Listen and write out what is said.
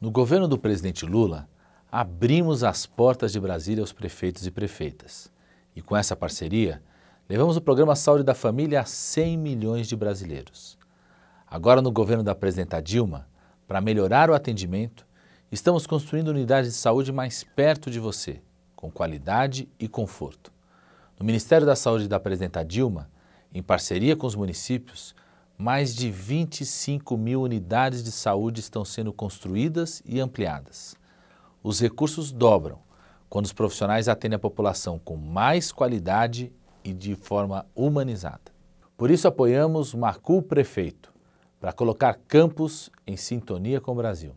No governo do presidente Lula, abrimos as portas de Brasília aos prefeitos e prefeitas. E com essa parceria, levamos o programa Saúde da Família a 100 milhões de brasileiros. Agora, no governo da presidenta Dilma, para melhorar o atendimento, estamos construindo unidades de saúde mais perto de você, com qualidade e conforto. No Ministério da Saúde da presidenta Dilma, em parceria com os municípios, mais de 25 mil unidades de saúde estão sendo construídas e ampliadas. Os recursos dobram quando os profissionais atendem a população com mais qualidade e de forma humanizada. Por isso apoiamos o Marcu Prefeito, para colocar campos em sintonia com o Brasil.